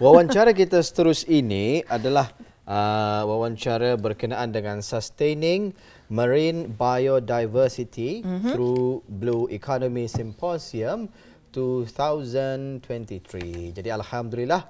Wawancara kita seterus ini adalah uh, wawancara berkenaan dengan sustaining marine biodiversity mm-hmm. through Blue Economy Symposium 2023. Jadi alhamdulillah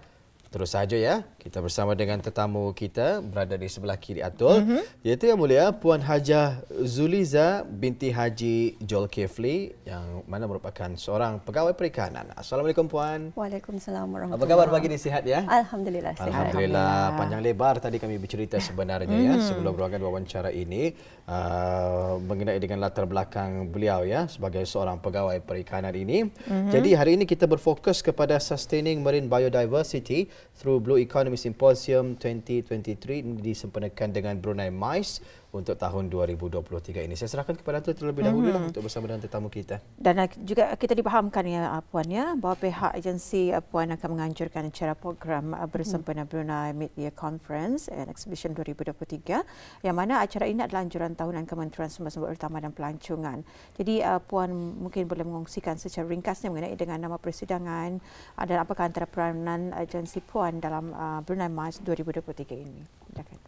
Terus saja ya, kita bersama dengan tetamu kita berada di sebelah kiri Atul, mm-hmm. iaitu yang mulia Puan Hajah Zuliza binti Haji Joel Kefli yang mana merupakan seorang pegawai perikanan. Assalamualaikum Puan. Waalaikumsalam warahmatullahi Apa khabar pagi ini sihat ya? Alhamdulillah sihat. Alhamdulillah. Panjang lebar tadi kami bercerita sebenarnya ya mhm. sebelum berangkat wawancara ini uh, mengenai dengan latar belakang beliau ya sebagai seorang pegawai perikanan ini. Mm-hmm. Jadi hari ini kita berfokus kepada sustaining marine biodiversity through Blue Economy Symposium 2023 disempenakan dengan Brunei MICE untuk tahun 2023 ini. Saya serahkan kepada Datuk terlebih dahulu mm-hmm. untuk bersama dengan tetamu kita. Dan eh, juga kita dipahamkan ya eh, puan ya bahawa pihak agensi eh, puan akan menganjurkan acara program bersempena mhm. Brunei Media Conference and Exhibition 2023 yang mana acara ini adalah anjuran tahunan Kementerian Sumber-Sumber Utama dan Pelancongan. Jadi puan mungkin boleh mengongsikan secara ringkasnya mengenai dengan nama persidangan dan apakah antara peranan agensi puan dalam Brunei Mars 2023 ini. Silakan.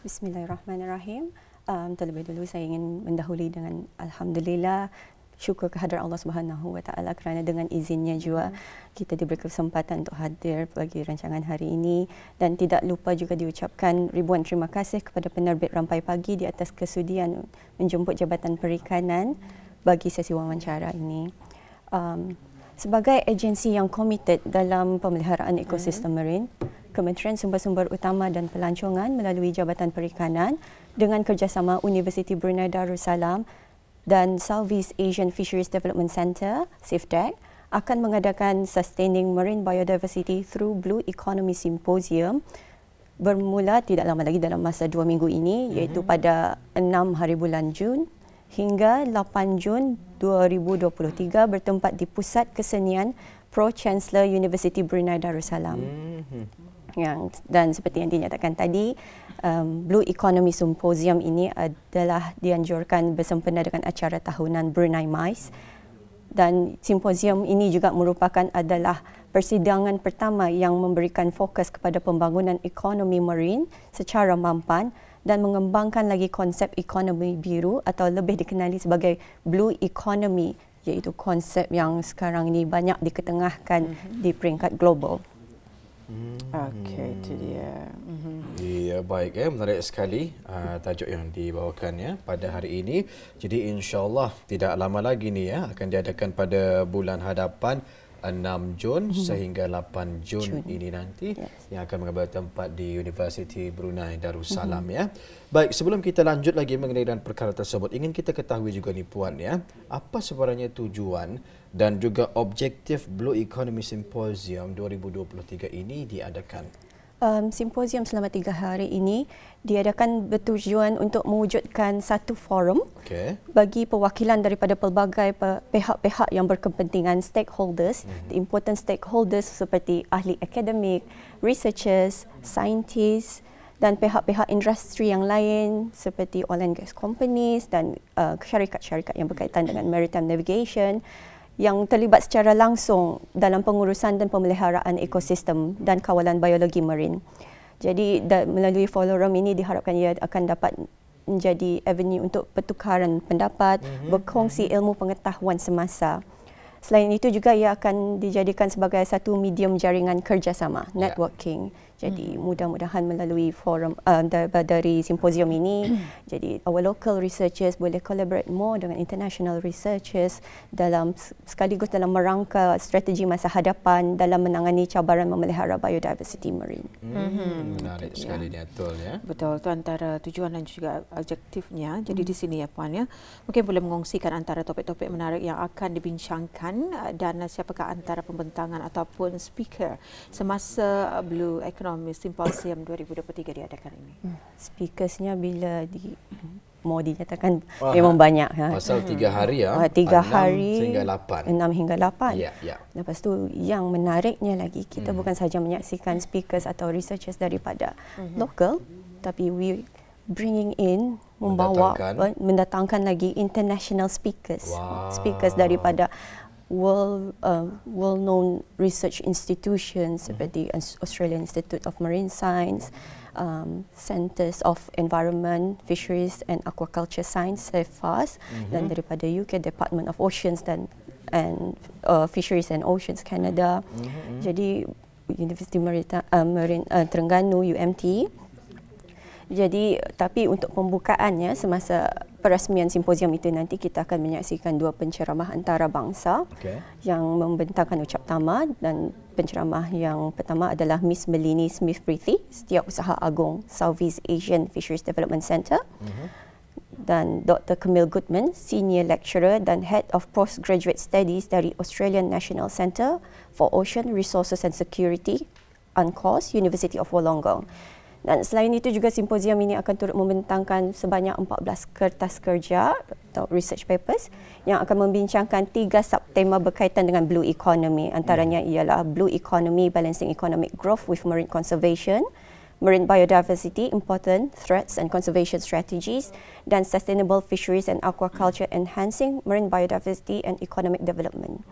Bismillahirrahmanirrahim. Um, terlebih dulu saya ingin mendahului dengan alhamdulillah syukur kehadiran Allah Subhanahu Wa Taala kerana dengan izinnya juga hmm. kita diberi kesempatan untuk hadir bagi rancangan hari ini dan tidak lupa juga diucapkan ribuan terima kasih kepada penerbit Rampai Pagi di atas kesudian menjemput Jabatan Perikanan bagi sesi wawancara ini. Um, sebagai agensi yang komited dalam pemeliharaan ekosistem hmm marine, Kementerian Sumber-Sumber Utama dan Pelancongan melalui Jabatan Perikanan dengan kerjasama Universiti Brunei Darussalam dan Southeast Asian Fisheries Development Center, SIFDEC, akan mengadakan Sustaining Marine Biodiversity Through Blue Economy Symposium bermula tidak lama lagi dalam masa dua minggu ini mhm. iaitu pada enam hari bulan Jun 2022 hingga 8 Jun 2023 bertempat di Pusat Kesenian Pro Chancellor University Brunei Darussalam. Mm-hmm. Yang dan seperti yang dinyatakan tadi, um, Blue Economy Symposium ini adalah dianjurkan bersempena dengan acara tahunan Brunei MICE dan simposium ini juga merupakan adalah persidangan pertama yang memberikan fokus kepada pembangunan ekonomi marine secara mampan dan mengembangkan lagi konsep ekonomi biru atau lebih dikenali sebagai blue economy iaitu konsep yang sekarang ini banyak diketengahkan mm-hmm. di peringkat global. Hmm. Okey, hmm. itu dia. Mm-hmm. Ya, baik. Ya. Menarik sekali uh, tajuk yang dibawakan ya, pada hari ini. Jadi insyaAllah tidak lama lagi ni ya, akan diadakan pada bulan hadapan 6 Jun hmm sehingga 8 Jun June. ini nanti yes. yang akan mengambil tempat di Universiti Brunei Darussalam hmm ya. Baik, sebelum kita lanjut lagi mengenai dan perkara tersebut, ingin kita ketahui juga ni puan ya, apa sebenarnya tujuan dan juga objektif Blue Economy Symposium 2023 ini diadakan? um, simposium selama tiga hari ini diadakan bertujuan untuk mewujudkan satu forum okay. bagi perwakilan daripada pelbagai pihak-pihak yang berkepentingan stakeholders, mm-hmm. the important stakeholders seperti ahli akademik, researchers, scientists dan pihak-pihak industri yang lain seperti oil and gas companies dan uh, syarikat-syarikat yang berkaitan dengan maritime navigation yang terlibat secara langsung dalam pengurusan dan pemeliharaan ekosistem dan kawalan biologi marin. Jadi melalui forum ini diharapkan ia akan dapat menjadi avenue untuk pertukaran pendapat, mm-hmm. berkongsi ilmu pengetahuan semasa. Selain itu juga ia akan dijadikan sebagai satu medium jaringan kerjasama, ya. networking. Yeah. Jadi hmm. mudah-mudahan melalui forum uh, dari simposium ini, jadi our local researchers boleh collaborate more dengan international researchers dalam sekaligus dalam merangka strategi masa hadapan dalam menangani cabaran memelihara biodiversity marine. Hmm. Hmm. Menarik ya. sekali ya. Atul ya. Betul itu antara tujuan dan juga objektifnya. Jadi hmm. di mm. sini ya puan ya, mungkin boleh mengongsikan antara topik-topik menarik yang akan dibincangkan uh, dan siapakah antara pembentangan ataupun speaker semasa Blue Economy Economy Symposium 2023 diadakan ini? Hmm. Speakersnya bila di mau dinyatakan Aha. memang banyak ha. Pasal tiga hmm. hari ya. Oh, tiga enam hari hingga 8. 6 hingga lapan. Ya, yeah, ya. Lepas tu yang menariknya lagi kita mm. bukan saja menyaksikan speakers atau researchers daripada hmm local tapi we bringing in membawa mendatangkan, mendatangkan lagi international speakers. Wow. Speakers daripada world uh, well known research institutions mm-hmm. like the Australian Institute of Marine Science, um, Centers of Environment, Fisheries and Aquaculture Science, CEFAS, mm-hmm. dan daripada UK Department of Oceans dan and uh, Fisheries and Oceans Canada. Mm-hmm. Jadi University Marita, uh, Marine uh, Terengganu UMT. Jadi tapi untuk pembukaannya semasa perasmian simposium itu nanti kita akan menyaksikan dua penceramah antarabangsa okay. yang membentangkan ucap tama dan penceramah yang pertama adalah Miss Melini Smith Prithi Setiausaha Agung Southeast Asian Fisheries Development Center uh-huh. Mhm. dan Dr Camille Goodman Senior Lecturer dan Head of Postgraduate Studies dari Australian National Center for Ocean Resources and Security UNCLOS University of Wollongong. Dan selain itu juga simposium ini akan turut membentangkan sebanyak 14 kertas kerja atau research papers yang akan membincangkan tiga subtema berkaitan dengan blue economy. Antaranya hmm. ialah blue economy balancing economic growth with marine conservation, marine biodiversity important threats and conservation strategies dan sustainable fisheries and aquaculture enhancing marine biodiversity and economic development.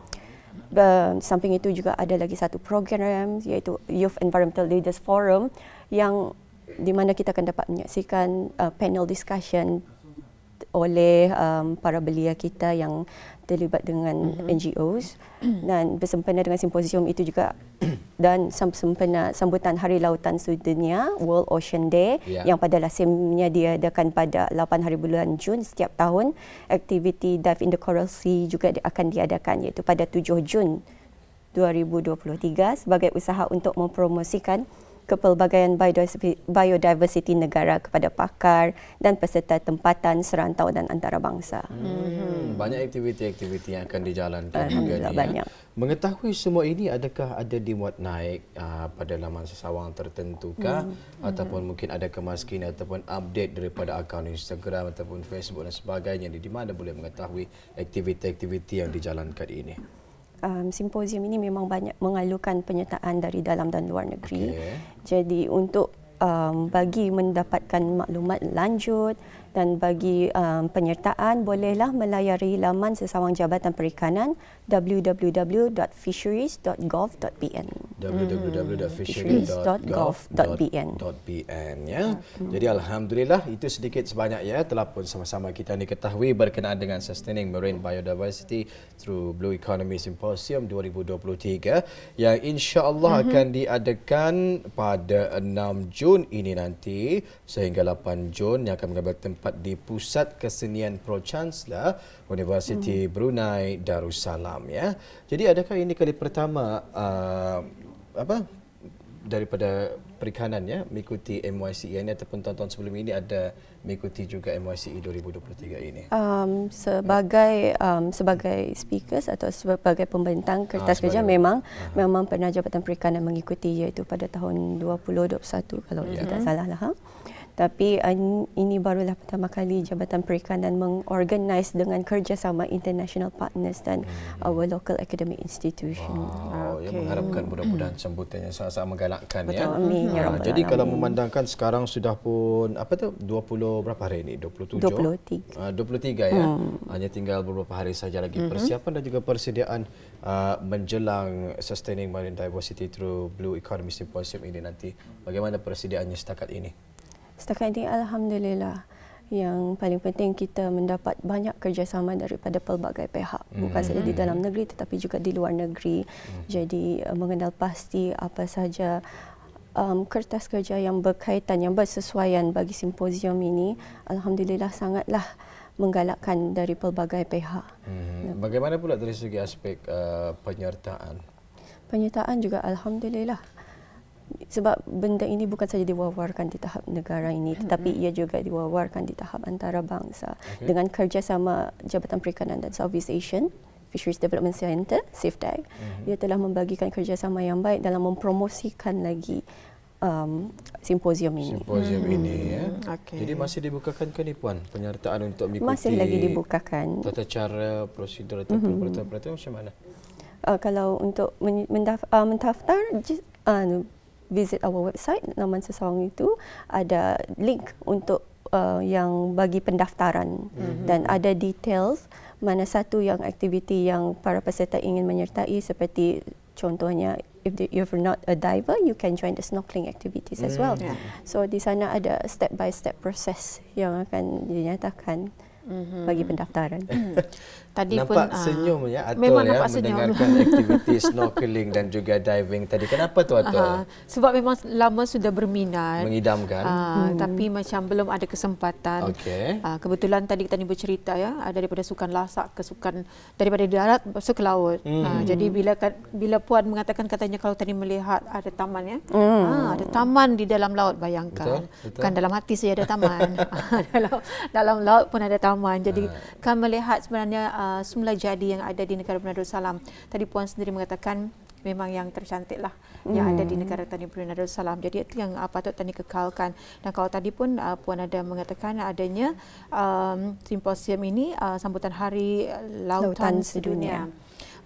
Uh, samping itu juga ada lagi satu program iaitu Youth Environmental Leaders Forum yang di mana kita akan dapat menyaksikan uh, panel discussion oleh um, para belia kita yang terlibat dengan mm-hmm. NGOs dan bersempena dengan simposium itu juga dan sempena sambutan Hari Lautan Sedunia World Ocean Day yeah. yang pada lasimnya diadakan pada 8 hari bulan Jun setiap tahun aktiviti dive in the coral sea juga akan diadakan iaitu pada 7 Jun 2023 sebagai usaha untuk mempromosikan kepelbagaian biodiversiti negara kepada pakar dan peserta tempatan serantau dan antarabangsa. Hmm. Banyak aktiviti-aktiviti yang akan dijalankan juga ini. Ya. Banyak. Ya. Mengetahui semua ini adakah ada dimuat naik uh, pada laman sesawang tertentu kah hmm. hmm. ataupun hmm. mungkin ada kemaskini ataupun update daripada akaun Instagram ataupun Facebook dan sebagainya di mana boleh mengetahui aktiviti-aktiviti yang dijalankan ini um, simposium ini memang banyak mengalukan penyertaan dari dalam dan luar negeri. Okay. Jadi untuk um, bagi mendapatkan maklumat lanjut dan bagi um, penyertaan bolehlah melayari laman sesawang jabatan perikanan www.fisheries.gov.bn www.fisheries.gov.bn .bn ya. Mm-hmm. Jadi alhamdulillah itu sedikit sebanyak ya telah pun sama-sama kita diketahui berkenaan dengan sustaining marine biodiversity through blue economy symposium 2023 yang insya-Allah mm-hmm. akan diadakan pada 6 Jun Jun ini nanti sehingga 8 Jun yang akan mengambil tempat di Pusat Kesenian Pro Chancellor Universiti hmm. Brunei Darussalam ya. Jadi adakah ini kali pertama uh, apa daripada perikanan ya mengikuti MYCE ini ataupun tahun-tahun sebelum ini ada mengikuti juga MYCE 2023 ini. Um sebagai um sebagai speakers atau sebagai pembentang ah, kertas ah, kerja memang uh-huh. memang pernah Jabatan Perikanan mengikuti iaitu pada tahun 2021 kalau yeah. tidak salah lah. Ha? Tapi ini barulah pertama kali Jabatan Perikanan mengorganize dengan kerjasama international partners dan hmm. our local academic institution. Oh, okay. yang mengharapkan hmm. mudah-mudahan sambutan yang sangat-sangat menggalakkan ya. Betul, ya. Amin. Ah, ya Rabbal jadi kalau memandangkan sekarang sudah pun apa tu 20 berapa hari ini? 27. 23. Uh, 23 ya. Hmm. Hanya tinggal beberapa hari saja lagi hmm. persiapan dan juga persediaan uh, menjelang sustaining marine diversity through blue economy symposium ini nanti. Bagaimana persediaannya setakat ini? Setakat ini alhamdulillah yang paling penting kita mendapat banyak kerjasama daripada pelbagai pihak bukan saja di hmm. dalam negeri tetapi juga di luar negeri. Hmm. Jadi eh, mengenal pasti apa saja um, kertas kerja yang berkaitan yang bersesuaian bagi simposium ini alhamdulillah sangatlah menggalakkan dari pelbagai pihak. hmm Bagaimana pula dari segi aspek uh, penyertaan? Penyertaan juga alhamdulillah sebab benda ini bukan saja diwawarkan di tahap negara ini hmm, tetapi hmm. ia juga diwawarkan di tahap antarabangsa okay. dengan kerjasama Jabatan Perikanan dan Southeast Asian Fisheries Development Center SIFDAG mm-hmm. ia telah membagikan kerjasama yang baik dalam mempromosikan lagi um, simposium ini. Simposium hmm. ini ya. Hmm. Okay. Jadi masih dibukakan ke ni puan penyertaan untuk mengikuti Masih lagi dibukakan. Tata cara prosedur atau mm-hmm. peraturan-peraturan macam mana? Uh, kalau untuk uh, mendaftar uh, visit our website Naman Sesawang itu ada link untuk uh, yang bagi pendaftaran mm-hmm. dan ada details mana satu yang aktiviti yang para peserta ingin menyertai seperti contohnya if you're not a diver you can join the snorkeling activities as well. Mm, yeah. So di sana ada step by step process yang akan dinyatakan mm-hmm. bagi pendaftaran. tadi nampak pun ah, senyum uh, ya Atul ya, nampak mendengarkan aktiviti snorkeling dan juga diving tadi. Kenapa tu Atul? uh Sebab memang lama sudah berminat. Mengidamkan. Uh, hmm. Tapi macam belum ada kesempatan. Okay. Uh, ah, kebetulan tadi kita ni bercerita ya daripada sukan lasak ke sukan daripada darat masuk ke laut. Hmm. Uh, jadi bila bila puan mengatakan katanya kalau tadi melihat ada taman ya. Hmm. Uh, ada taman di dalam laut bayangkan. Betul, betul. Bukan dalam hati saya ada taman. dalam dalam laut pun ada taman. Jadi uh. kan melihat sebenarnya uh, Uh, semula jadi yang ada di negara Brunei Darussalam. Tadi puan sendiri mengatakan memang yang tercantiklah lah yang ada di hmm. negara Tani Brunei Darussalam. Jadi itu yang apa uh, patut tadi kekalkan. Dan kalau tadi pun uh, puan ada mengatakan adanya um, simposium ini uh, sambutan hari lautan, lautan sedunia. sedunia.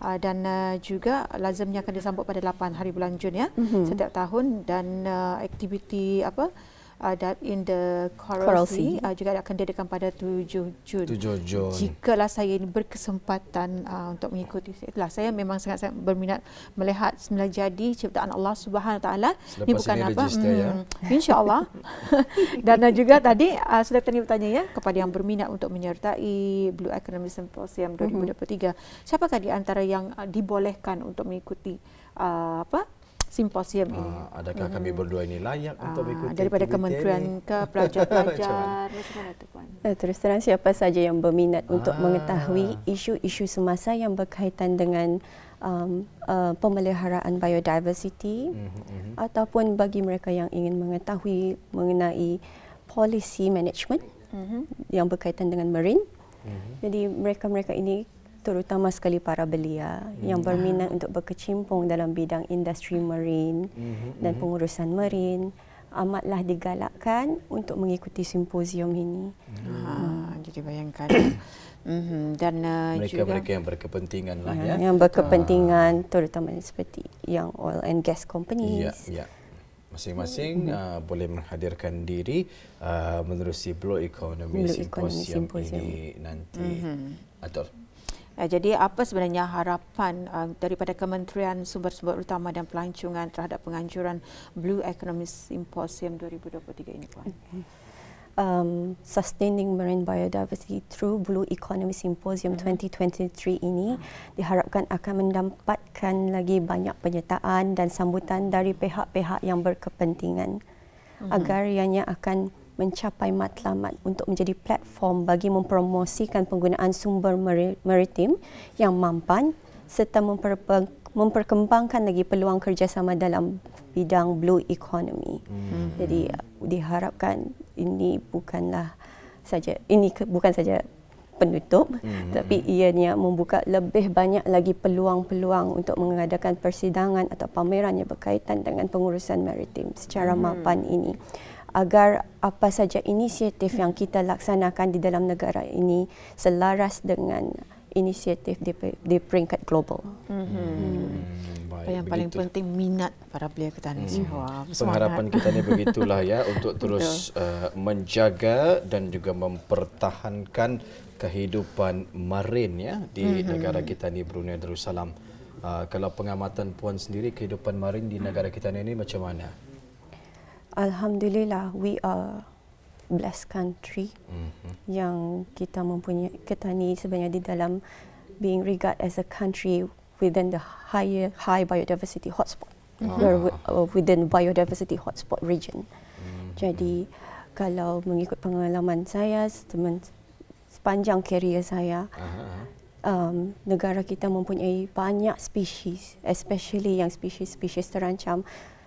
Uh, dan uh, juga lazimnya akan disambut pada 8 hari bulan Jun ya mm-hmm. setiap tahun dan uh, aktiviti apa uh, that in the Coral, Coral Sea, sea. Uh, juga akan diadakan pada 7 Jun. 7 Jun. Jikalah saya ini berkesempatan uh, untuk mengikuti lah saya memang sangat sangat berminat melihat semula jadi ciptaan Allah Subhanahu Wa taala. Ini bukan ini apa. Ya. Hmm, ya. Insya-Allah. Dan juga tadi uh, sudah tadi bertanya ya kepada yang berminat untuk menyertai Blue Economy Symposium 2023. Mm-hmm. Siapakah di antara yang uh, dibolehkan untuk mengikuti uh, apa uh, simposium ini. Uh, adakah hmm. kami mm-hmm. berdua ini layak uh, untuk mengikuti daripada kementerian ini? ke pelajar-pelajar macam eh, Terus terang siapa saja yang berminat untuk ah. mengetahui isu-isu semasa yang berkaitan dengan um, uh, pemeliharaan biodiversity mm-hmm. ataupun bagi mereka yang ingin mengetahui mengenai policy management mm-hmm. yang berkaitan dengan marine. Mm-hmm. Jadi mereka-mereka ini terutama sekali para belia mm. yang berminat ah. untuk berkecimpung dalam bidang industri hmm. marine mm-hmm. dan hmm. pengurusan marine amatlah digalakkan untuk mengikuti simposium ini. Mm. Ha, jadi bayangkan Mm-hmm. Dan uh, mereka-mereka uh, mereka yang berkepentingan lah ya. Yang berkepentingan uh, terutama seperti yang oil and gas companies. Ya, ya. Masing-masing mm-hmm. uh, boleh menghadirkan diri uh, menerusi Blue Economy Blue Symposium, Economy Symposium ini nanti. Mm-hmm. Atau Eh, jadi apa sebenarnya harapan eh, daripada Kementerian Sumber-Sumber Utama dan Pelancongan terhadap penganjuran Blue Economy Symposium 2023 ini, Puan? Mm-hmm. Um, sustaining Marine Biodiversity through Blue Economy Symposium uh-huh. Mm-hmm. 2023 ini diharapkan akan mendapatkan lagi banyak penyertaan dan sambutan dari pihak-pihak yang berkepentingan uh-huh. agar ianya akan mencapai matlamat untuk menjadi platform bagi mempromosikan penggunaan sumber maritim yang mampan serta memperkembangkan lagi peluang kerjasama dalam bidang blue economy. Hmm. Jadi uh, diharapkan ini bukanlah saja ini ke, bukan saja penutup hmm. tapi ianya membuka lebih banyak lagi peluang-peluang untuk mengadakan persidangan atau pameran yang berkaitan dengan pengurusan maritim secara hmm. mapan ini agar apa saja inisiatif yang kita laksanakan di dalam negara ini selaras dengan inisiatif di, di peringkat global. Hmm. Hmm. Baik, yang paling begitu. penting minat para pelia ketani. Hmm. Pengharapan kita ni begitulah ya untuk terus uh, menjaga dan juga mempertahankan kehidupan marin ya di hmm. negara kita ni Brunei Darussalam. Uh, kalau pengamatan puan sendiri kehidupan marin di negara kita ni macam mana? Alhamdulillah, we are blessed country mm-hmm. yang kita mempunyai ketani sebenarnya di dalam being regard as a country within the high high biodiversity hotspot mm-hmm. Ah. or uh, within biodiversity hotspot region. Mm-hmm. Jadi kalau mengikut pengalaman saya teman sepanjang kerjaya saya uh-huh. um, negara kita mempunyai banyak species especially yang species-species terancam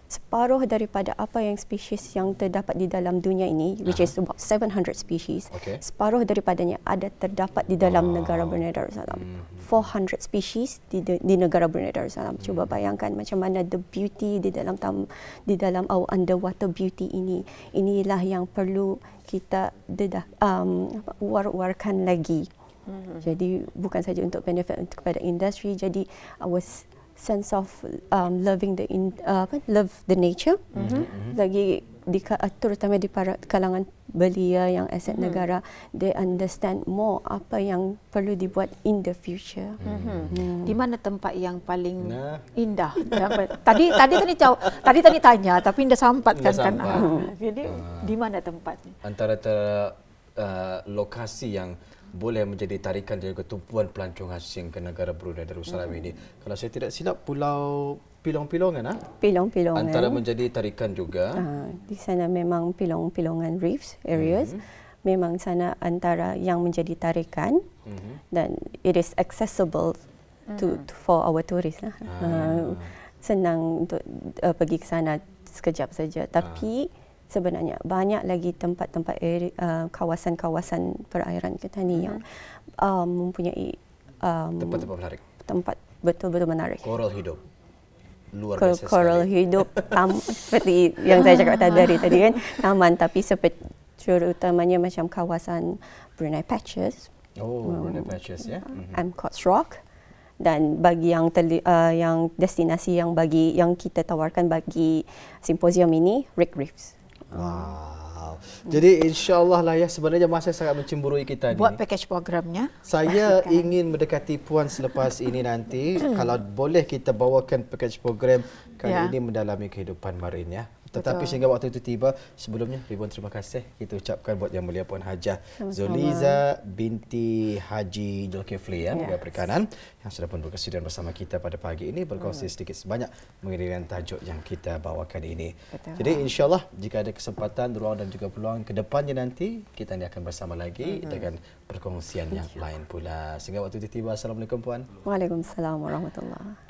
separuh daripada apa yang spesies yang terdapat di dalam dunia ini which is about 700 species okay. separuh daripadanya ada terdapat di dalam oh. negara Brunei Darussalam hmm 400 species di di negara Brunei Darussalam hmm cuba mm-hmm. bayangkan macam mana the beauty di dalam tam, di dalam our underwater beauty ini inilah yang perlu kita dedah, um war-warkan lagi mm-hmm. jadi bukan saja untuk benefit untuk kepada industri jadi our sense of um, loving the in, uh, apa, love the nature mm-hmm. Mm-hmm. mm-hmm. lagi di uh, terutama di para kalangan belia yang aset hmm negara they understand more apa yang perlu dibuat in the future mm-hmm. Hmm. di mana tempat yang paling nah. indah tadi tadi tadi jauh, tadi tadi tanya tapi indah sampat kan kan ah. hmm. jadi uh, di mana tempatnya antara ter, uh, lokasi yang boleh menjadi tarikan dan juga tumpuan pelancong asing ke negara Brunei Darussalam hmm. ini. Kalau saya tidak silap, Pulau Pilong-Pilongan? Ah? Pilong-Pilongan. Antara menjadi tarikan juga. Uh, di sana memang Pilong-Pilongan Reefs areas. Hmm. Memang sana antara yang menjadi tarikan hmm. dan it is accessible to, hmm. to for our tourists. Lah. Ah. Uh, senang untuk uh, pergi ke sana sekejap saja. Tapi... Ah sebenarnya banyak lagi tempat-tempat air, uh, kawasan-kawasan perairan kita ni hmm yang um, mempunyai um, tempat-tempat menarik. Tempat betul-betul menarik. Coral hidup. Luar Kor- biasa. Coral sekali. hidup tam- um, seperti yang saya cakap tadi dari tadi kan taman tapi seperti terutamanya macam kawasan Brunei Patches. Oh, um, Brunei Patches ya. Yeah. Mm-hmm. Amcot Rock dan bagi yang teli, uh, yang destinasi yang bagi yang kita tawarkan bagi simposium ini Rick Reefs. Wow. Hmm. Jadi insyaAllah lah ya sebenarnya masa sangat mencemburui kita ni. Buat package programnya. Saya Pastikan. ingin mendekati puan selepas ini nanti. kalau boleh kita bawakan package program kali ya. ini mendalami kehidupan marin ya. Tetapi Betul. sehingga waktu itu tiba, sebelumnya ribuan terima kasih kita ucapkan buat Yang Mulia Puan Hajah Zuliza binti Haji Jolkefli ya, yes. perikanan yang sudah pun berkesudian bersama kita pada pagi ini berkongsi hmm. sedikit sebanyak mengenai tajuk yang kita bawakan ini. Betul. Jadi insyaAllah jika ada kesempatan, ruang dan juga peluang ke depannya nanti, kita ni akan bersama lagi mm-hmm. dengan perkongsian yang lain pula. Sehingga waktu itu tiba, Assalamualaikum Puan. Waalaikumsalam warahmatullahi